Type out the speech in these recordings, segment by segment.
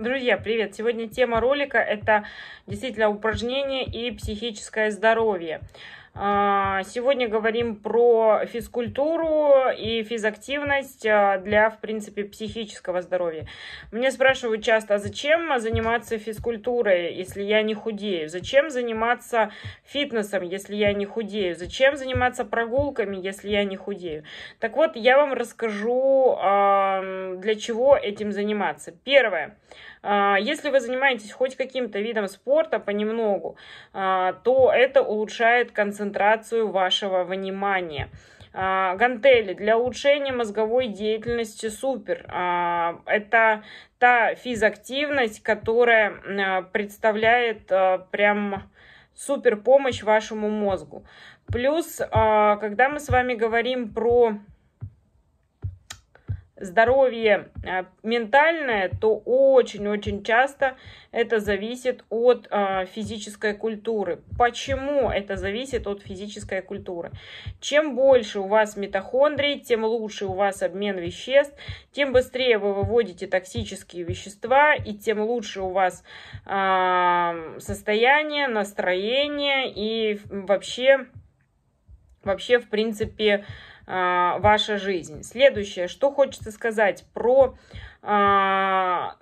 Друзья, привет! Сегодня тема ролика – это действительно упражнения и психическое здоровье. А, сегодня говорим про физкультуру и физактивность а, для, в принципе, психического здоровья. Мне спрашивают часто, а зачем заниматься физкультурой, если я не худею? Зачем заниматься фитнесом, если я не худею? Зачем заниматься прогулками, если я не худею? Так вот, я вам расскажу, для чего этим заниматься. Первое. А, если вы занимаетесь хоть каким-то видом спорта понемногу, а, то это улучшает концентрацию вашего внимания. А, гантели для улучшения мозговой деятельности супер. Это та физактивность, которая представляет прям супер помощь вашему мозгу. Плюс, когда мы с вами говорим про здоровье э, ментальное, то очень-очень часто это зависит от э, физической культуры. Почему это зависит от физической культуры? Чем больше у вас митохондрий, тем лучше у вас обмен веществ, тем быстрее вы выводите токсические вещества и тем лучше у вас э, состояние, настроение и вообще, вообще в принципе, а, ваша жизнь. Следующее, что хочется сказать про а,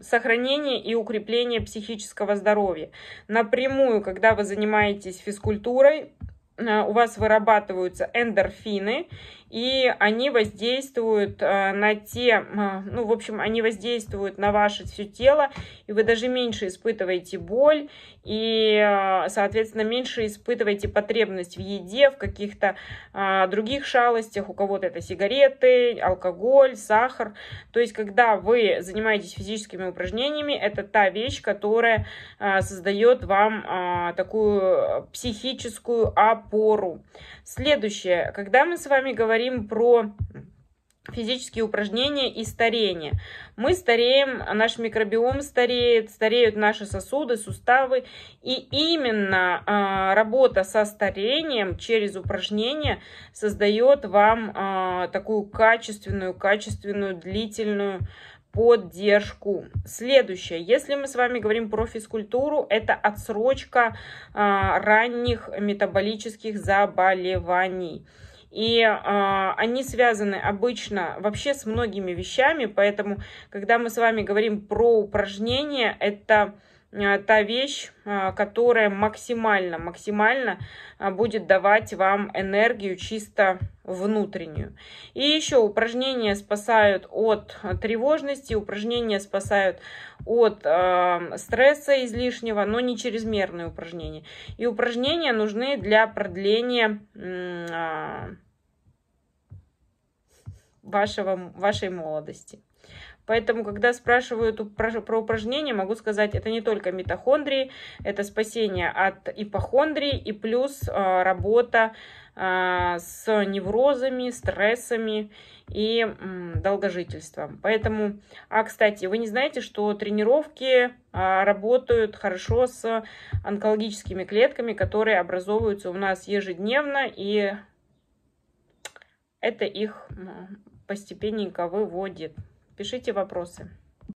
сохранение и укрепление психического здоровья. Напрямую, когда вы занимаетесь физкультурой, Э, у вас вырабатываются эндорфины, и они воздействуют э, на те, э, ну, в общем, они воздействуют на ваше все тело, и вы даже меньше испытываете боль, и, соответственно, меньше испытываете потребность в еде, в каких-то других шалостях, у кого-то это сигареты, алкоголь, сахар. То есть, когда вы занимаетесь физическими упражнениями, это та вещь, которая создает вам такую психическую ап опору. Следующее, когда мы с вами говорим про физические упражнения и старение. Мы стареем, наш микробиом стареет, стареют наши сосуды, суставы. И именно э, работа со старением через упражнения создает вам э, такую качественную, качественную, длительную поддержку. Следующее, если мы с вами говорим про физкультуру, это отсрочка а, ранних метаболических заболеваний. И э, они связаны обычно вообще с многими вещами, поэтому, когда мы с вами говорим про упражнения, это Э, та вещь, э, которая максимально, максимально э, будет давать вам энергию чисто внутреннюю. И еще упражнения спасают от тревожности, упражнения спасают от э, стресса излишнего, но не чрезмерные упражнения. И упражнения нужны для продления э, вашего, вашей молодости. Поэтому, когда спрашивают про упражнения, могу сказать, это не только митохондрии, это спасение от ипохондрии и плюс а, работа а, с неврозами, стрессами и долгожительством. Поэтому, а кстати, вы не знаете, что тренировки а, работают хорошо с онкологическими клетками, которые образовываются у нас ежедневно, и это их постепенненько выводит. Пишите вопросы.